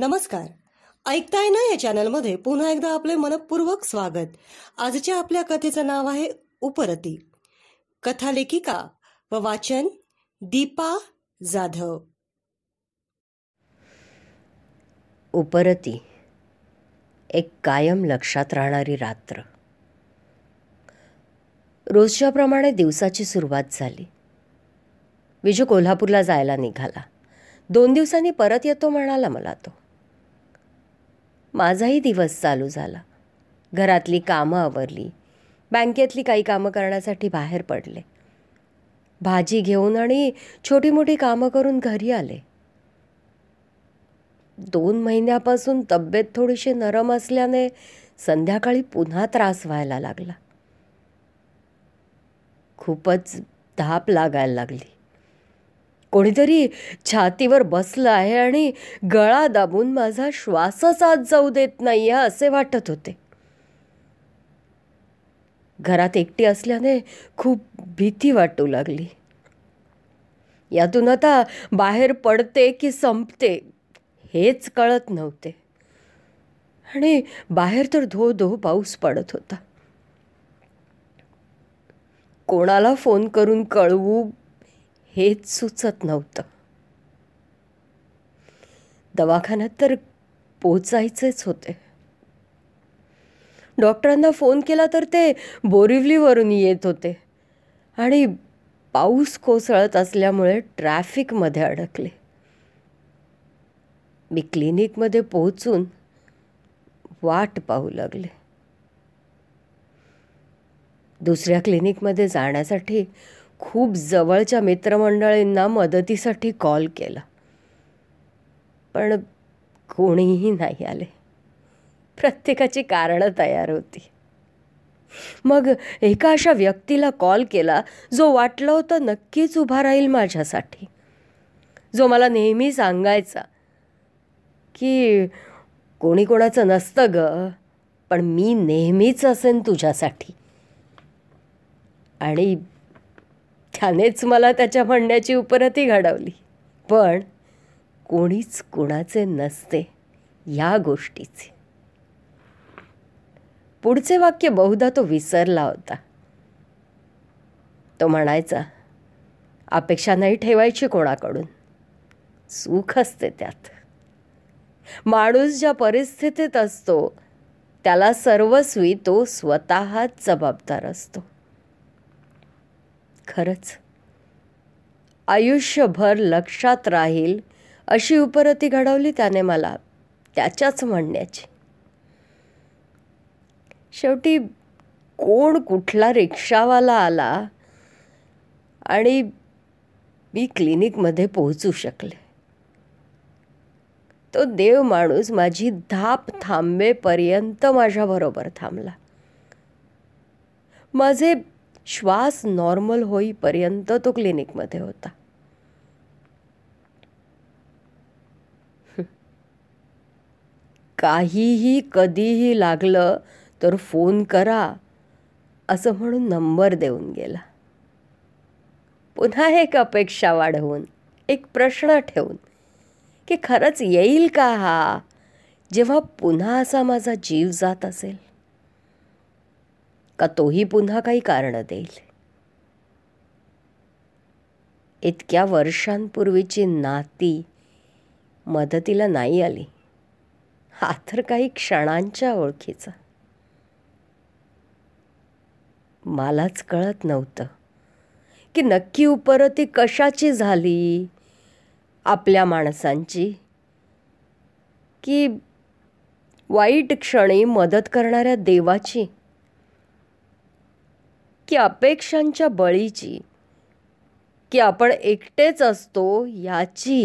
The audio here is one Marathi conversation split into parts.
नमस्कार ऐकताय ना या चॅनलमध्ये पुन्हा एकदा आपले मनपूर्वक स्वागत आजच्या आपल्या कथेचं नाव आहे उपरती कथालेखिका व वाचन दीपा जाधव उपरती एक कायम लक्षात राहणारी रात्र रोजच्याप्रमाणे दिवसाची सुरुवात झाली विजू कोल्हापूरला जायला निघाला दोन दिवसांनी परत येतो म्हणाला मला तो माझाही दिवस चालू झाला घरातली कामं आवरली बँकेतली काही कामं करण्यासाठी बाहेर पडले भाजी घेऊन आणि छोटी मोठी कामं करून घरी आले दोन महिन्यापासून तब्येत थोडीशी नरम असल्याने संध्याकाळी पुन्हा त्रास व्हायला लागला खूपच धाप लागायला लागली कोणीतरी छातीवर बसलं आहे आणि गळा दाबून माझा श्वासच आत जाऊ देत नाही आहे असे वाटत होते घरात एकटी असल्याने खूप भीती वाटू लागली यातून आता बाहेर पडते की संपते हेच कळत नव्हते आणि बाहेर तर धो धो पाऊस पडत होता कोणाला फोन करून कळवू हेच सुचत नव्हतं दवाखान्यात तर पोचायचेच होते डॉक्टरांना फोन केला तर ते बोरिवलीवरून येत होते आणि पाऊस कोसळत असल्यामुळे ट्रॅफिकमध्ये अडकले मी क्लिनिकमध्ये पोहोचून वाट पाहू लागले दुसऱ्या क्लिनिकमध्ये जाण्यासाठी खूप जवळच्या मित्रमंडळींना मदतीसाठी कॉल केला पण कोणीही नाही आले प्रत्येकाची कारणं तयार होती मग एका अशा व्यक्तीला कॉल केला जो वाटलं होतं नक्कीच उभा राहील माझ्यासाठी जो मला नेहमी सांगायचा की कोणी कोणाचं नसतं ग पण मी नेहमीच असेन तुझ्यासाठी आणि त्यानेच मला त्याच्या म्हणण्याची उपरती घडवली पण कोणीच कोणाचे नसते या गोष्टीचे पुढचे वाक्य बहुधा तो विसरला होता तो म्हणायचा अपेक्षा नाही ठेवायची कोणाकडून सुख असते त्यात माणूस ज्या परिस्थितीत असतो त्याला सर्वस्वी तो स्वतःच जबाबदार असतो खरंच आयुष्यभर लक्षात राहील अशी उपरती घडवली त्याने मला त्याच्याच म्हणण्याची शेवटी कोण कुठला रिक्षावाला आला आणि मी क्लिनिकमध्ये पोहोचू शकले तो देव माणूस माझी धाप थांबेपर्यंत माझ्याबरोबर थांबला माझे श्वास नॉर्मल होईपर्यंत तो क्लिनिकमध्ये होता काहीही कधीही लागलं तर फोन करा असं म्हणून नंबर देऊन गेला पुन्हा एक अपेक्षा वाढवून एक प्रश्न ठेवून की खरंच येईल का हा जेव्हा पुन्हा असा माझा जीव जात असेल का तोही पुन्हा काही कारण देईल इतक्या वर्षांपूर्वीची नाती मदतीला नाही आली हा तर काही क्षणांच्या ओळखीचा मलाच कळत नव्हतं की नक्की उपरती कशाची झाली आपल्या माणसांची की वाईट क्षणी मदत करणाऱ्या देवाची की अपेक्षांच्या बळीची की आपण एकटेच असतो याची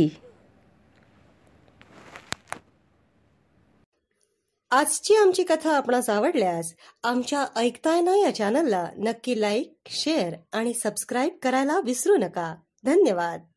आजची आमची कथा आपणास आवडल्यास आमच्या ऐकताय ना या चॅनलला नक्की लाईक शेअर आणि सबस्क्राईब करायला विसरू नका धन्यवाद